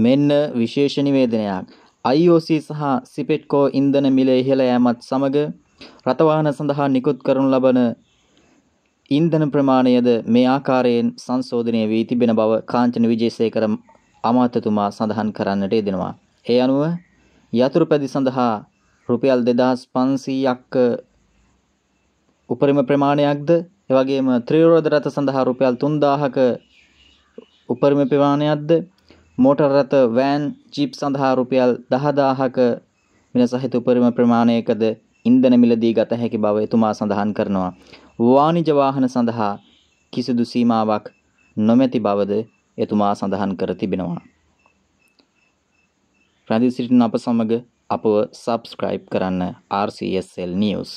මෙන්න විශේෂ නිවේදනයක් IOC සහ සිපෙට්කෝ ඉන්ධන මිල ඉහළ යෑමත් සමග රථවාහන සඳහා නිකුත් කරනු ලබන ඉන්ධන ප්‍රමාණයද මේ ආකාරයෙන් සංශෝධනය වී තිබෙන බව කාංචන විජේසේකර අමාත්‍යතුමා සඳහන් කරන්නට යෙදෙනවා. ඒ අනුව යතුරු පැදි සඳහා රුපියල් 2500ක් උපරිම ප්‍රමාණයක්ද එවැගේම ත්‍රිරෝද රථ සඳහා රුපියල් 3000ක උපරිම ප්‍රමාණයක්ද මෝටර් රථ වෑන් ජීප් සඳහා රුපියල් 10000ක වෙනස සහිත උපරිම ප්‍රමාණයකද ඉන්ධන මිලදී ගත හැකි බව එතුමා සඳහන් කරනවා. වාණිජ වාහන සඳහා කිසිදු සීමාවක් නොමැති බවද එතුමා සඳහන් කර තිබෙනවා. ප්‍රදිසිටින් අප සමග අපව සබස්ක්‍රයිබ් කරන්න RCSL නිියස්.